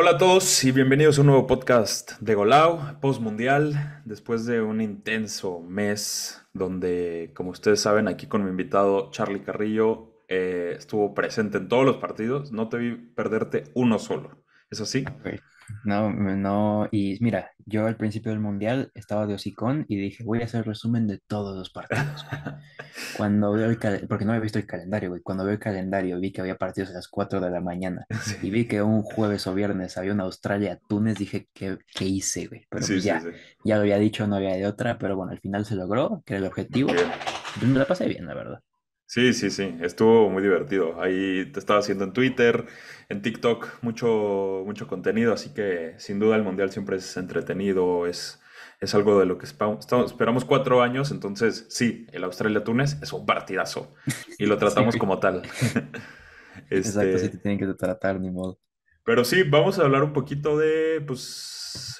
Hola a todos y bienvenidos a un nuevo podcast de post-mundial, después de un intenso mes donde, como ustedes saben, aquí con mi invitado Charlie Carrillo eh, estuvo presente en todos los partidos, no te vi perderte uno solo, ¿es así? No, no, y mira, yo al principio del mundial estaba de hocicón y dije, voy a hacer resumen de todos los partidos. cuando veo el calendario, porque no había visto el calendario, güey, cuando veo el calendario vi que había partidos a las 4 de la mañana y vi que un jueves o viernes había una Australia-Túnez, dije, ¿qué, ¿qué, hice, güey? Pero pues, ya, ya lo había dicho, no había de otra, pero bueno, al final se logró, que era el objetivo. Yo me la pasé bien, la verdad. Sí, sí, sí, estuvo muy divertido. Ahí te estaba haciendo en Twitter, en TikTok, mucho, mucho contenido, así que sin duda el Mundial siempre es entretenido, es, es algo de lo que esperamos cuatro años, entonces sí, el Australia-Túnez es un partidazo y lo tratamos como tal. Exacto, sí este te tienen que tratar, ni modo. Pero sí, vamos a hablar un poquito de pues,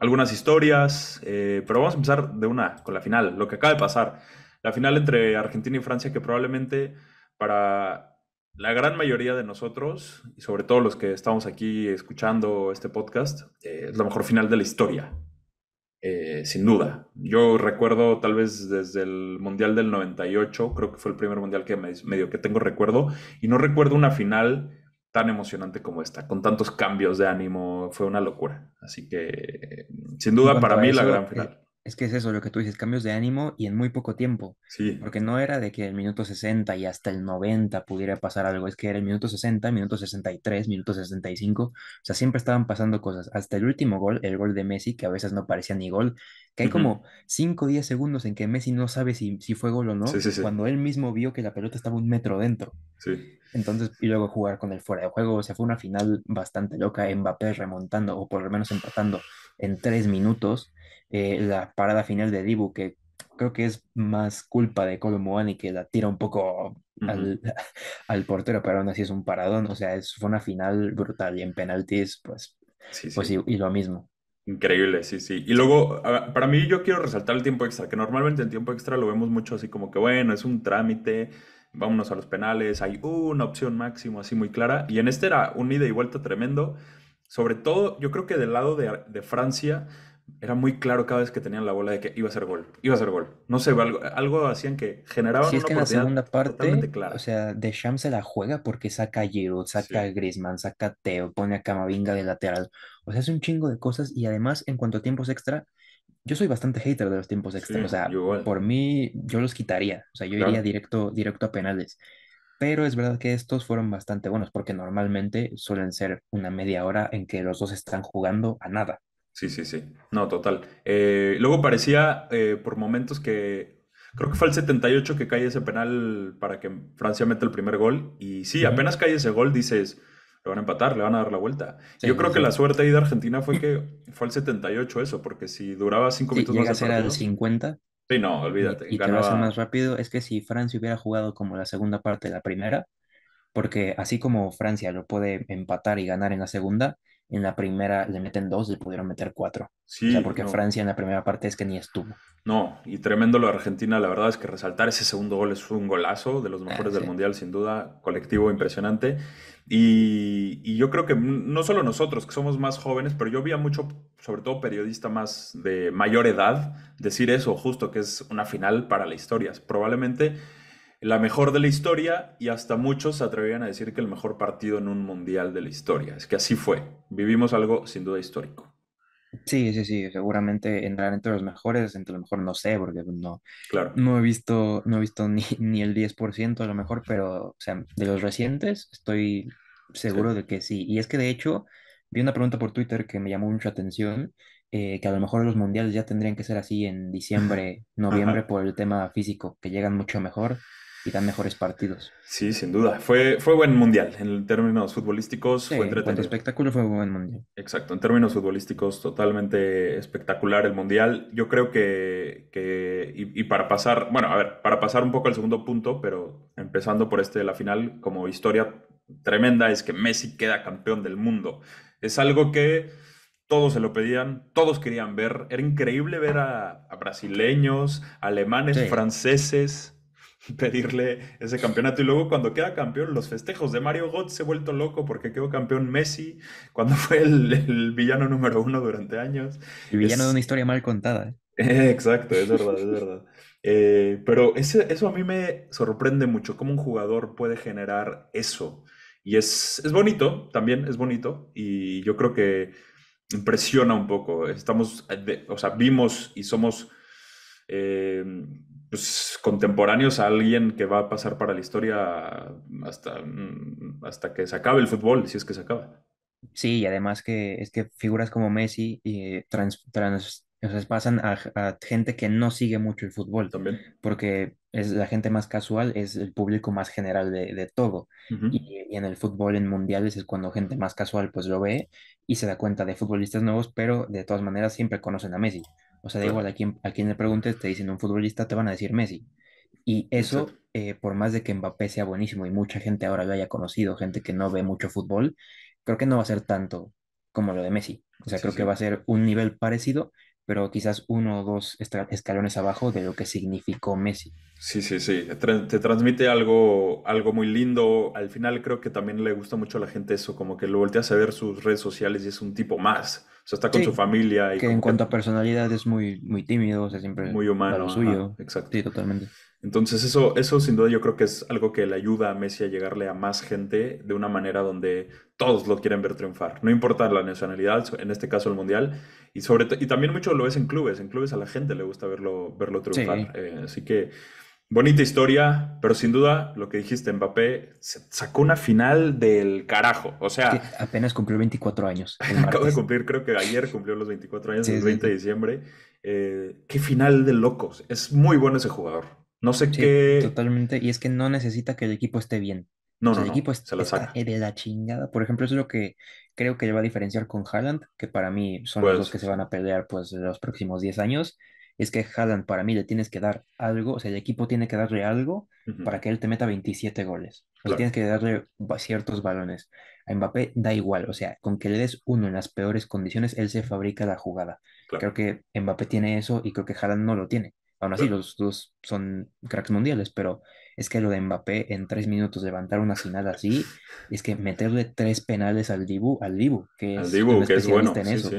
algunas historias, eh, pero vamos a empezar de una, con la final, lo que acaba de pasar la final entre Argentina y Francia que probablemente para la gran mayoría de nosotros, y sobre todo los que estamos aquí escuchando este podcast, eh, es la mejor final de la historia, eh, sin duda. Yo recuerdo tal vez desde el Mundial del 98, creo que fue el primer Mundial que me, medio que tengo recuerdo, y no recuerdo una final tan emocionante como esta, con tantos cambios de ánimo, fue una locura. Así que, sin duda, para mí la gran eh, final. Es que es eso lo que tú dices, cambios de ánimo y en muy poco tiempo. Sí. Porque no era de que el minuto 60 y hasta el 90 pudiera pasar algo, es que era el minuto 60, minuto 63, minuto 65. O sea, siempre estaban pasando cosas. Hasta el último gol, el gol de Messi, que a veces no parecía ni gol, que hay como 5 o 10 segundos en que Messi no sabe si, fue gol o no, cuando él mismo vio que la pelota estaba un metro dentro. Sí. Entonces, y luego jugar con el fuera de juego, o sea, fue una final bastante loca, Mbappé remontando, o por lo menos empatando en 3 minutos eh, la parada final de Dibu, que creo que es más culpa de Colo y que la tira un poco al, al, portero, pero aún así es un paradón. O sea, es, fue una final brutal y en penaltis, pues, sí, pues sí. pues y, y, lo mismo. Increíble, sí, sí. Y luego, para mí yo quiero resaltar el tiempo extra, que normalmente el tiempo extra lo vemos mucho así como que, bueno, es un trámite, vámonos a los penales, hay una opción máximo así muy clara. Y en este era un ida y vuelta tremendo. Sobre todo, yo creo que del lado de, de Francia, era muy claro cada vez que tenían la bola de que iba a ser gol, iba a ser gol. No sé, algo, algo hacían que generaban sí, es que en la segunda parte, o sea, Deschamps se la juega porque saca a Giroud, saca a Griezmann, saca a Teo, pone a Camavinga de lateral. O sea, hace un chingo de cosas y además, en cuanto a tiempos extra, yo soy bastante hater de los tiempos extra. o sea, por mí, yo los quitaría. O sea, yo iría directo, directo a penales. Pero es verdad que estos fueron bastante buenos porque normalmente suelen ser una media hora en que los dos están jugando a nada. Sí, sí, sí. No, total. Eh, luego parecía eh, por momentos que. Creo que fue el 78 que cae ese penal para que Francia meta el primer gol. Y sí, apenas cae ese gol, dices, le van a empatar, le van a dar la vuelta. Yo creo que la suerte ahí de Argentina fue que fue el 78 eso, porque si duraba cinco minutos llega más. a ser al 50. Sí, no, olvídate. Y, más rápido. Es que si Francia hubiera jugado como la segunda parte de la primera, porque así como Francia lo puede empatar y ganar en la segunda, en la primera le meten dos, le pudieron meter cuatro. Sí, porque Francia en la primera parte es que ni estuvo. No, y tremendo lo de Argentina, la verdad es que resaltar ese segundo gol es un golazo de los ah, mejores del Mundial, sin duda, colectivo impresionante. Y, y, yo creo que no solo nosotros, que somos más jóvenes, pero yo vi a mucho, sobre todo periodista más de mayor edad, decir eso, justo que es una final para la historia. Probablemente la mejor de la historia y hasta muchos se atrevían a decir que el mejor partido en un mundial de la historia. Es que así fue. Vivimos algo sin duda histórico. Sí, sí, sí, seguramente entrar entre los mejores, entre lo mejor no sé, porque pues, no, no he visto, no he visto ni, ni el 10% a lo mejor, pero de los recientes estoy seguro de que sí. Y es que de hecho vi una pregunta por Twitter que me llamó mucha atención, eh, que a lo mejor los mundiales ya tendrían que ser así en diciembre, noviembre, por el tema físico, que llegan mucho mejor mejores partidos. Sí, sin duda. Fue, fue buen mundial en términos futbolísticos. fue entretenido. En espectáculo fue buen mundial. Exacto, en términos futbolísticos totalmente espectacular el mundial. Yo creo que, y, para pasar, bueno, a ver, para pasar un poco al segundo punto, pero empezando por este de la final, como historia tremenda es que Messi queda campeón del mundo. Es algo que todos se lo pedían, todos querían ver. Era increíble ver a, brasileños, alemanes, franceses pedirle ese campeonato. Y luego cuando queda campeón, los festejos de Mario God se ha vuelto loco porque quedó campeón Messi cuando fue el, villano número uno durante años. y villano de una historia mal contada. ¿eh? Eh, exacto, es verdad, es verdad. Eh, pero eso a mí me sorprende mucho, cómo un jugador puede generar eso. Y es, bonito, también es bonito. Y yo creo que impresiona un poco. Estamos, o sea, vimos y somos... Eh, pues, contemporáneos a alguien que va a pasar para la historia hasta, mm, hasta que se acabe el fútbol, si es que se acaba. Sí, y además que es que figuras como Messi y eh, trans, pasan a, gente que no sigue mucho el fútbol. También. Porque es la gente más casual, es el público más general de, todo. y, y, en el fútbol, en mundiales, es cuando gente más casual pues lo ve y se da cuenta de futbolistas nuevos, pero de todas maneras siempre conocen a Messi. O sea, igual, a quien, le preguntes, te dicen un futbolista, te van a decir Messi. Y eso, eh, por más de que Mbappé sea buenísimo y mucha gente ahora lo haya conocido, gente que no ve mucho fútbol, creo que no va a ser tanto como lo de Messi. O sea, creo que va a ser un nivel parecido, pero quizás uno o dos escalones abajo de lo que significó Messi. Sí, sí, sí, te transmite algo, algo muy lindo. Al final creo que también le gusta mucho a la gente eso, como que lo volteas a ver sus redes sociales y es un tipo más sea, está con su familia. Y que en cuanto a personalidad es muy, muy tímido, o sea, siempre muy humano. Lo suyo. exacto. Sí, totalmente. Entonces, eso, eso sin duda yo creo que es algo que le ayuda a Messi a llegarle a más gente de una manera donde todos lo quieren ver triunfar. No importa la nacionalidad, en este caso el mundial. Y, sobre y también mucho lo es en clubes. En clubes a la gente le gusta verlo, verlo triunfar. Eh, así que Bonita historia, pero sin duda lo que dijiste, Mbappé sacó una final del carajo. O sea. apenas cumplió 24 años. Acabo de cumplir, creo que ayer cumplió los 24 años, el 20 de diciembre. Eh, qué final de locos. Es muy bueno ese jugador. No sé qué. Totalmente. Y es que no necesita que el equipo esté bien. No, no, el equipo está, se eh, de la chingada. Por ejemplo, eso es lo que creo que le va a diferenciar con Haaland, que para mí son los dos pues que se van a pelear pues los próximos 10 años es que Haaland para mí le tienes que dar algo, o sea, el equipo tiene que darle algo para que él te meta 27 goles. O tienes que darle ciertos balones. A Mbappé da igual, o sea, con que le des uno en las peores condiciones, él se fabrica la jugada. Creo que Mbappé tiene eso y creo que Haaland no lo tiene. Aún así, los dos son cracks mundiales, pero es que lo de Mbappé en tres minutos levantar una final así, es que meterle tres penales al Dibu, al Dibu, que es, un especialista En eso.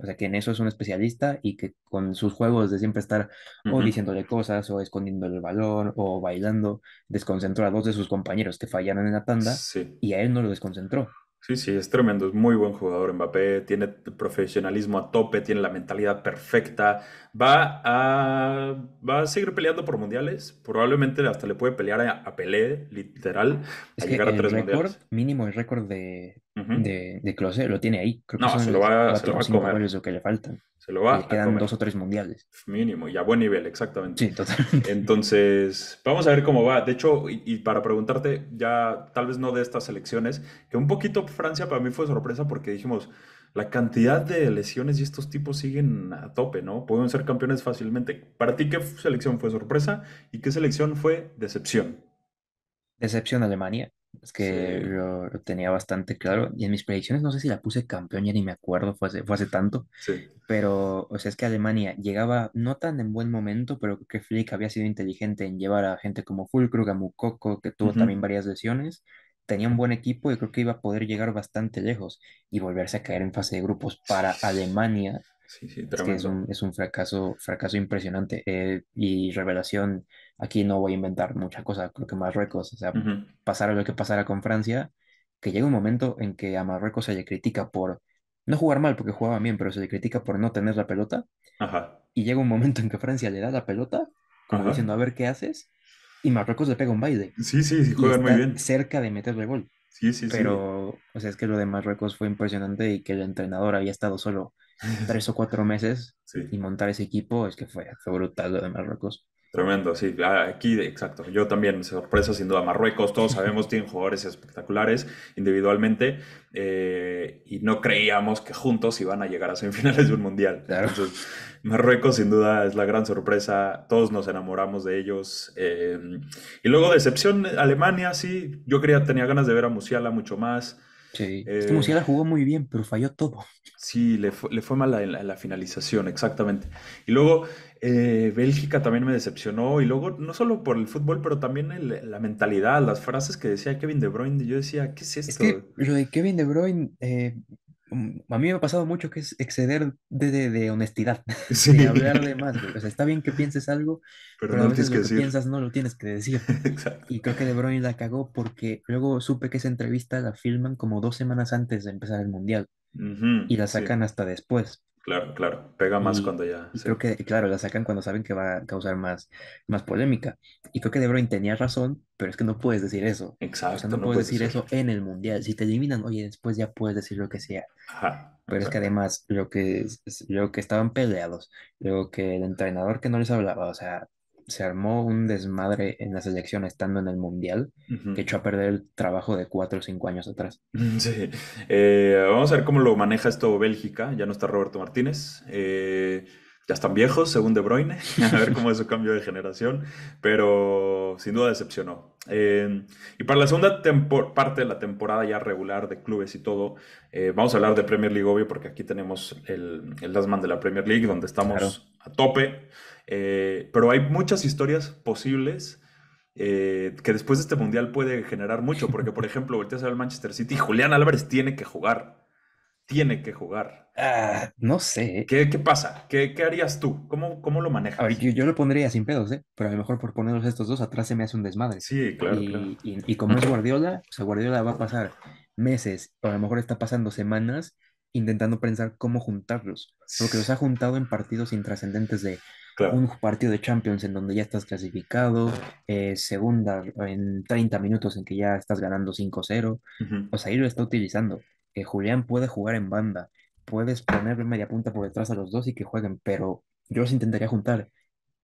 O sea, que en eso es un especialista y que con sus juegos de siempre estar o diciéndole cosas, o escondiendo el balón, o bailando, desconcentró a dos de sus compañeros que fallaron en la tanda y a él no lo desconcentró. Sí, sí, es tremendo, es muy buen jugador Mbappé, tiene profesionalismo a tope, tiene la mentalidad perfecta, va a, va a seguir peleando por mundiales, probablemente hasta le puede pelear a, Pelé, literal, es que llegar tres Mínimo el récord de, Closet, lo tiene ahí, no, se lo va, a comer. que le faltan. Se lo va. Le quedan a dos o tres mundiales. Mínimo, y a buen nivel, exactamente. Sí, totalmente. Entonces, vamos a ver cómo va. De hecho, y, para preguntarte, ya tal vez no de estas elecciones, que un poquito Francia para mí fue sorpresa porque dijimos, la cantidad de lesiones y estos tipos siguen a tope, ¿no? Pueden ser campeones fácilmente. ¿Para ti qué selección fue sorpresa y qué selección fue decepción? Decepción Alemania. Es que lo, tenía bastante claro. Y en mis predicciones, no sé si la puse campeón, ya ni me acuerdo, fue hace, fue tanto. Sí. Pero, o sea, es que Alemania llegaba no tan en buen momento, pero que Flick había sido inteligente en llevar a gente como Fulkrug, a Mukoko, que tuvo también varias lesiones tenía un buen equipo y creo que iba a poder llegar bastante lejos y volverse a caer en fase de grupos para Alemania. Sí, sí, es, que es, un, es, un, fracaso, fracaso impresionante eh, y revelación. Aquí no voy a inventar mucha cosas, creo que Marruecos, o sea, pasara lo que pasara con Francia, que llega un momento en que a Marruecos se le critica por no jugar mal porque jugaba bien, pero se le critica por no tener la pelota. Ajá. Y llega un momento en que Francia le da la pelota, como diciendo, a ver qué haces, y Marruecos le pega un baile. Sí, sí, sí, muy bien. Cerca de meterle gol. Sí, sí, Pero, o sea, es que lo de Marruecos fue impresionante y que el entrenador había estado solo tres o cuatro meses y montar ese equipo, es que fue, fue brutal lo de Marruecos. Tremendo, sí, ah, aquí exacto. Yo también, sorpresa sin duda. Marruecos, todos sabemos, tienen jugadores espectaculares individualmente eh, y no creíamos que juntos iban a llegar a semifinales de un mundial. Marruecos sin duda es la gran sorpresa, todos nos enamoramos de ellos. Eh, y luego decepción, Alemania, sí, yo quería, tenía ganas de ver a Musiala mucho más. Sí. Eh, jugó muy bien, pero falló todo. Sí, le fue, mala la, finalización, exactamente. Y luego eh, Bélgica también me decepcionó. Y luego, no solo por el fútbol, pero también la mentalidad, las frases que decía Kevin De Bruyne. Yo decía, ¿qué es esto? Es que lo de Kevin De Bruyne, eh, a mí me ha pasado mucho que es exceder de, honestidad, de hablar de más. está bien que pienses algo, pero, a veces lo que, piensas no lo tienes que decir. Y creo que De la cagó porque luego supe que esa entrevista la filman como dos semanas antes de empezar el Mundial y la sacan hasta después. Claro, claro, pega más cuando ya. Creo que, claro, la sacan cuando saben que va a causar más, más polémica. Y creo que De Bruyne tenía razón, pero es que no puedes decir eso. Exacto. O sea, no, puedes, decir, eso en el mundial. Si te eliminan, oye, después ya puedes decir lo que sea. Ajá, pero es que además, lo que, lo que estaban peleados, lo que el entrenador que no les hablaba, o sea, se armó un desmadre en la selección estando en el Mundial que echó a perder el trabajo de cuatro o cinco años atrás. Sí. Eh, vamos a ver cómo lo maneja esto Bélgica. Ya no está Roberto Martínez. Eh, ya están viejos, según De Bruyne. A ver cómo es su cambio de generación. Pero sin duda decepcionó. Eh, y para la segunda parte de la temporada ya regular de clubes y todo, vamos a hablar de Premier League, obvio, porque aquí tenemos el, el Last Man de la Premier League, donde estamos a tope. Eh, pero hay muchas historias posibles eh, que después de este mundial puede generar mucho, porque por ejemplo, volteas a ver el Manchester City, Julián Álvarez tiene que jugar. Tiene que jugar. Ah, no sé. ¿Qué, qué pasa? ¿Qué, ¿Qué, harías tú? ¿Cómo, cómo lo manejas? yo, lo pondría sin pedos, ¿eh? Pero a lo mejor por ponerlos estos dos atrás se me hace un desmadre. Sí, claro. Y, y como es Guardiola, o sea, Guardiola va a pasar meses, o a lo mejor está pasando semanas intentando pensar cómo juntarlos, porque los ha juntado en partidos intrascendentes de un partido de Champions en donde ya estás clasificado, eh, segunda en 30 minutos en que ya estás ganando 5-0. O sea, ahí lo está utilizando. Eh, Julián puede jugar en banda, puedes ponerle media punta por detrás a los dos y que jueguen, pero yo los intentaría juntar,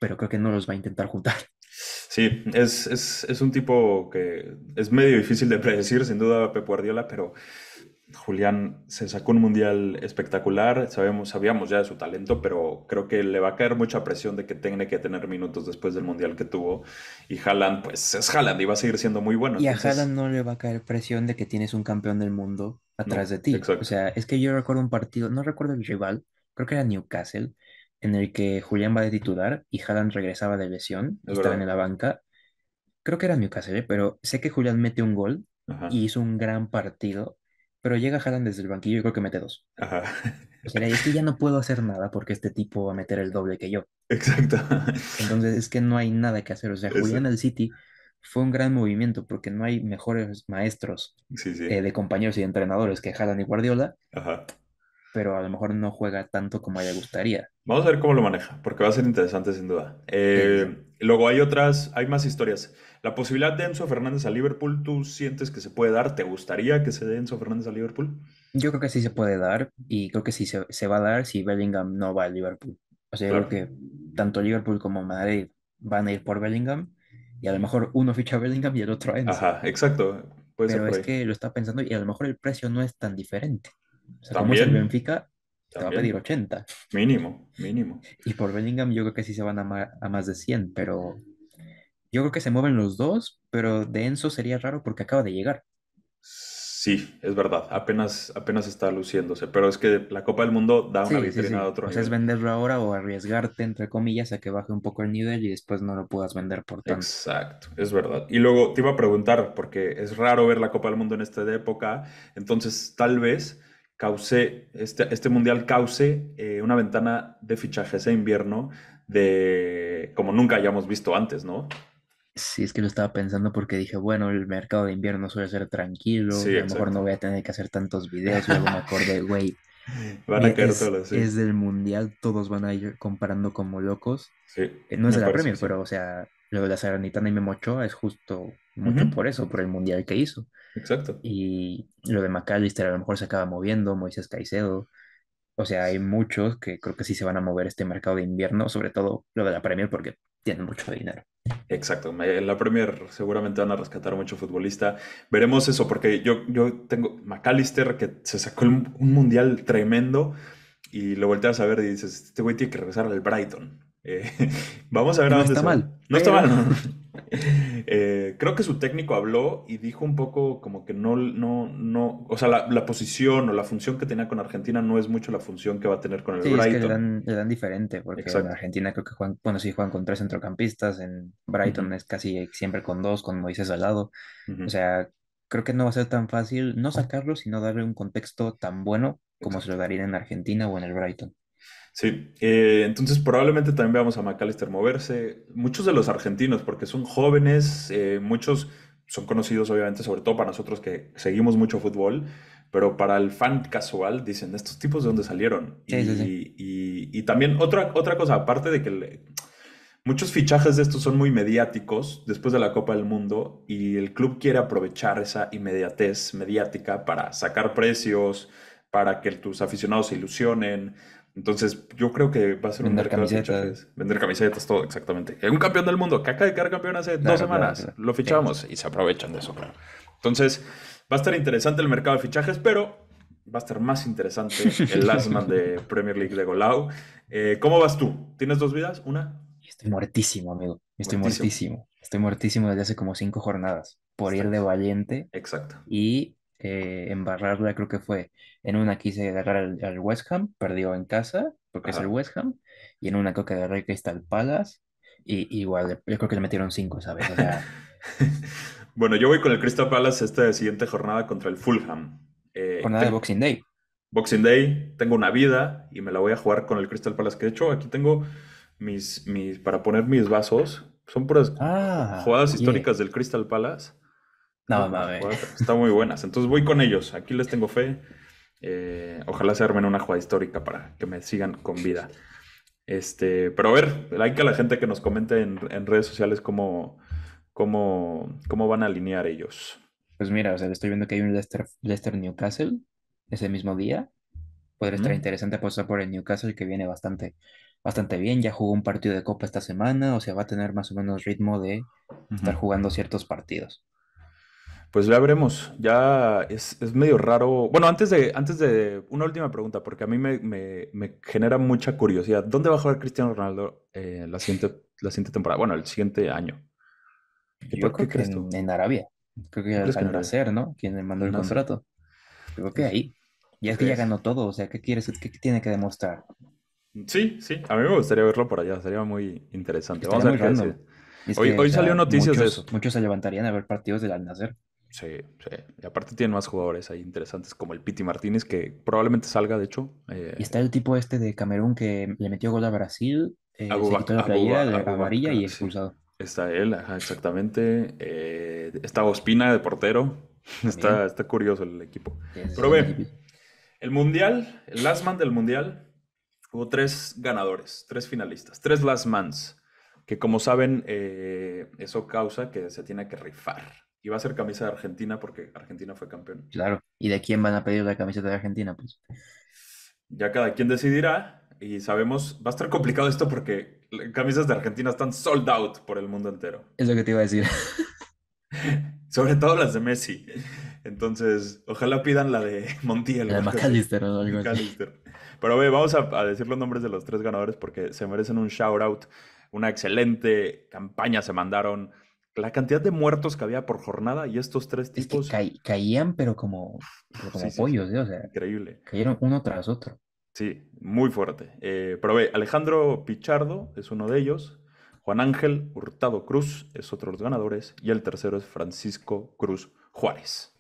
pero creo que no los va a intentar juntar. Sí, es, es un tipo que es medio difícil de predecir, sin duda, Pep Guardiola, pero Julián se sacó un mundial espectacular, sabemos, sabíamos ya de su talento, pero creo que le va a caer mucha presión de que tiene que tener minutos después del mundial que tuvo. Y Haaland, pues es Haaland y va a seguir siendo muy bueno. Y a Haaland no le va a caer presión de que tienes un campeón del mundo atrás de ti. O sea, es que yo recuerdo un partido, no recuerdo el rival, creo que era Newcastle, en el que Julián va de titular y Haaland regresaba de lesión, y estaba en la banca. Creo que era Newcastle, ¿eh? pero sé que Julián mete un gol y hizo un gran partido pero llega Haaland desde el banquillo y creo que mete dos. Ajá. es que ya no puedo hacer nada porque este tipo va a meter el doble que yo. Exacto. Entonces es que no hay nada que hacer. O sea, Julián el City fue un gran movimiento porque no hay mejores maestros eh, de compañeros y entrenadores que Haaland y Guardiola. Ajá pero a lo mejor no juega tanto como ella gustaría. Vamos a ver cómo lo maneja, porque va a ser interesante sin duda. Eh, luego hay otras, hay más historias. La posibilidad de Enzo Fernández a Liverpool, ¿tú sientes que se puede dar? ¿Te gustaría que se dé Enzo Fernández a Liverpool? Yo creo que sí se puede dar y creo que sí se, va a dar si Bellingham no va a Liverpool. O sea, yo creo que tanto Liverpool como Madrid van a ir por Bellingham y a lo mejor uno ficha a Bellingham y el otro a Enzo. Ajá, exacto. pero es que lo está pensando y a lo mejor el precio no es tan diferente está También. el Benfica, te va a pedir 80. Mínimo, mínimo. Y por Bellingham yo creo que sí se van a, a, más de 100, pero yo creo que se mueven los dos, pero de Enzo sería raro porque acaba de llegar. Sí, es verdad, apenas, apenas está luciéndose, pero es que la Copa del Mundo da una vitrina a otro. Pues es venderlo ahora o arriesgarte, entre comillas, a que baje un poco el nivel y después no lo puedas vender por tanto. Exacto, es verdad. Y luego te iba a preguntar, porque es raro ver la Copa del Mundo en esta época, entonces tal vez cause, este, este mundial cause eh, una ventana de fichajes de invierno de como nunca hayamos visto antes, ¿no? Sí, es que lo estaba pensando porque dije, bueno, el mercado de invierno suele ser tranquilo, a lo mejor no voy a tener que hacer tantos videos, luego me acordé, güey. Van a eh, es, caer es del mundial, todos van a ir comparando como locos. Eh, no es de la Premier, pero o sea, lo de la Saranitana y Memochoa es justo mucho por eso, por el mundial que hizo. Exacto. Y lo de McAllister a lo mejor se acaba moviendo, Moisés Caicedo. O sea, hay muchos que creo que sí se van a mover este mercado de invierno, sobre todo lo de la Premier, porque tienen mucho dinero. Exacto, la Premier seguramente van a rescatar a mucho futbolista. Veremos eso, porque yo, yo tengo McAllister que se sacó un, mundial tremendo y lo volteas a ver y dices, este güey tiene que regresar al Brighton. Eh, vamos a ver no dónde está mal. No está mal. eh, eh, creo que su técnico habló y dijo un poco como que no, no, no, o sea, la, posición o la función que tenía con Argentina no es mucho la función que va a tener con el sí, Brighton. Es que le, dan, diferente, porque en Argentina creo que juegan, bueno, sí juegan con tres centrocampistas, en Brighton es casi siempre con dos, con Moisés al lado, o sea, creo que no va a ser tan fácil no sacarlo, sino darle un contexto tan bueno como se lo darían en Argentina o en el Brighton. Sí, eh, entonces probablemente también veamos a McAllister moverse. Muchos de los argentinos, porque son jóvenes, eh, muchos son conocidos obviamente, sobre todo para nosotros que seguimos mucho fútbol, pero para el fan casual dicen, ¿estos tipos de dónde salieron? y, también otra, otra cosa, aparte de que muchos fichajes de estos son muy mediáticos después de la Copa del Mundo y el club quiere aprovechar esa inmediatez mediática para sacar precios, para que tus aficionados se ilusionen, entonces, yo creo que va a ser Vender un mercado camisetas. Vender camisetas, todo, exactamente. un campeón del mundo que acaba de quedar campeón hace dos semanas. Lo fichamos y se aprovechan de eso, claro. Entonces, va a estar interesante el mercado de fichajes, pero va a estar más interesante el last man de Premier League de Golau. Eh, ¿Cómo vas tú? ¿Tienes dos vidas? ¿Una? Estoy muertísimo, amigo. Estoy muertísimo. Estoy muertísimo desde hace como cinco jornadas por ir de valiente. Exacto. Y eh, embarrarla, creo que fue. En una quise agarrar al, West Ham, perdió en casa, porque es el West Ham, y en una creo que agarré el Crystal Palace, y, igual, yo creo que le metieron cinco, ¿sabes? bueno, yo voy con el Crystal Palace esta siguiente jornada contra el Fulham. Eh, jornada de Boxing Day. Boxing Day, tengo una vida y me la voy a jugar con el Crystal Palace, que de hecho aquí tengo mis, mis para poner mis vasos, son puras ah, jugadas históricas del Crystal Palace. No, mames. Está muy buenas. Entonces voy con ellos. Aquí les tengo fe. Eh, ojalá se armen una jugada histórica para que me sigan con vida. Este, pero a ver, hay que a la gente que nos comente en, redes sociales cómo, cómo, cómo, van a alinear ellos. Pues mira, o sea, estoy viendo que hay un Leicester, Newcastle ese mismo día. Podría estar interesante apostar por el Newcastle que viene bastante, bastante bien. Ya jugó un partido de copa esta semana, o sea, va a tener más o menos ritmo de estar jugando ciertos partidos. Pues ya veremos, ya es, medio raro. Bueno, antes de, antes de una última pregunta, porque a mí me, genera mucha curiosidad. ¿Dónde va a jugar Cristiano Ronaldo eh, la, siguiente, la siguiente temporada? Bueno, el siguiente año. Yo creo que en, en, Arabia. Creo que al Nacer, ¿no? Quien le mandó el contrato. Creo que pues, ahí. Ya es que ya ganó todo, o sea, ¿qué quieres? ¿Qué tiene que demostrar? Sí, sí, a mí me gustaría verlo por allá, sería muy interesante. Vamos a ver qué Hoy, hoy salió noticias de eso. Muchos se levantarían a ver partidos del Al-Nacer. Sí, sí. Y aparte tiene más jugadores ahí interesantes, como el Piti Martínez, que probablemente salga, de hecho. Eh, y está el tipo este de Camerún que le metió gol a Brasil, eh, se la playera, la amarilla y expulsado. Está él, ajá, exactamente. Eh, está Ospina de portero. Está, curioso el equipo. Pero ve, el Mundial, el last man del Mundial, hubo tres ganadores, tres finalistas, tres last mans, que como saben, eh, eso causa que se tiene que rifar. Y va a ser camisa de Argentina porque Argentina fue campeón. Claro. ¿Y de quién van a pedir la camiseta de Argentina? Pues? Ya cada quien decidirá. Y sabemos, va a estar complicado esto porque camisas de Argentina están sold out por el mundo entero. Es lo que te iba a decir. Sobre todo las de Messi. Entonces, ojalá pidan la de Montiel. La de Macalister. o Pero vamos a, a, decir los nombres de los tres ganadores porque se merecen un shout out. Una excelente campaña se mandaron la cantidad de muertos que había por jornada y estos tres tipos. caían, pero como, pollos, ¿eh? O sea, Increíble. Cayeron uno tras otro. Sí, muy fuerte. Eh, pero ve, Alejandro Pichardo es uno de ellos. Juan Ángel Hurtado Cruz es otro de los ganadores. Y el tercero es Francisco Cruz Juárez.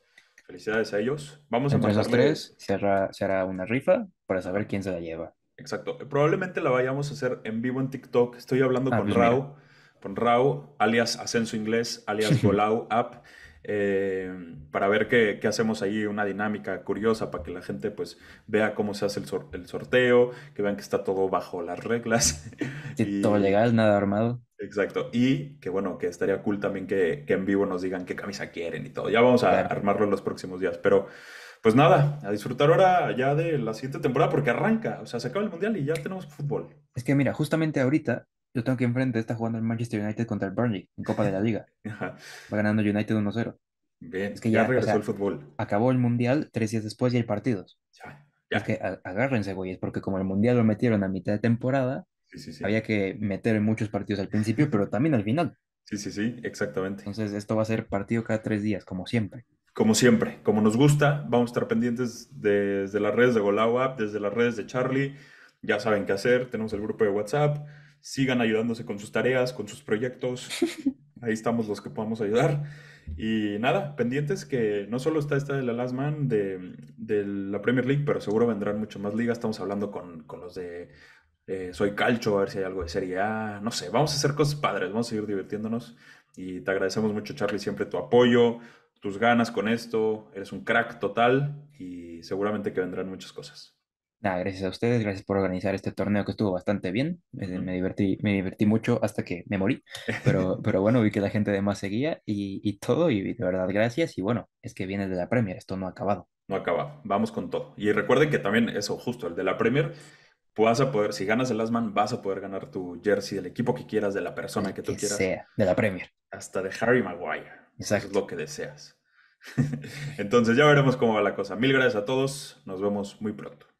Felicidades a ellos. Vamos a empezar. tres se hará, se hará una rifa para saber quién se la lleva. Exacto. Probablemente la vayamos a hacer en vivo en TikTok. Estoy hablando ah, con pues Raúl. Rao con Rao, alias Ascenso Inglés, alias Golau App, eh, para ver qué, hacemos ahí, una dinámica curiosa para que la gente pues vea cómo se hace el, sorteo, que vean que está todo bajo las reglas. y... todo legal, nada armado. Exacto. Y que bueno, que estaría cool también que, en vivo nos digan qué camisa quieren y todo. Ya vamos a armarlo en los próximos días, pero pues nada, a disfrutar ahora ya de la siguiente temporada porque arranca, o sea, se acaba el mundial y ya tenemos fútbol. Es que mira, justamente ahorita yo tengo que enfrente, está jugando el Manchester United contra el Burnley en Copa de la Liga. Va ganando United 1-0. Bien, es que ya, regresó el fútbol. Acabó el Mundial, tres días después y hay partidos. Ya, Es que agárrense, Es porque como el Mundial lo metieron a mitad de temporada, había que meter muchos partidos al principio, pero también al final. Sí, sí, sí, exactamente. Entonces esto va a ser partido cada tres días, como siempre. Como siempre, como nos gusta, vamos a estar pendientes desde las redes de Golau App, desde las redes de Charlie. Ya saben qué hacer, tenemos el grupo de WhatsApp sigan ayudándose con sus tareas, con sus proyectos. Ahí estamos los que podamos ayudar. Y nada, pendientes que no solo está esta de la Last Man de, la Premier League, pero seguro vendrán mucho más ligas. Estamos hablando con, los de eh, Soy Calcho, a ver si hay algo de Serie A. No sé, vamos a hacer cosas padres, vamos a seguir divirtiéndonos. Y te agradecemos mucho, Charlie, siempre tu apoyo, tus ganas con esto. Eres un crack total y seguramente que vendrán muchas cosas gracias a ustedes, gracias por organizar este torneo que estuvo bastante bien. Este, me divertí, me divertí mucho hasta que me morí, pero, pero bueno, vi que la gente de más seguía y, todo, y de verdad gracias. Y bueno, es que vienes de la Premier, esto no ha acabado. No ha acabado, vamos con todo. Y recuerden que también eso, justo, el de la Premier, poder, si ganas el Asman, vas a poder ganar tu jersey del equipo que quieras, de la persona que, tú quieras. de la Premier. Hasta de Harry Maguire. Exacto. es lo que deseas. Entonces ya veremos cómo va la cosa. Mil gracias a todos, nos vemos muy pronto.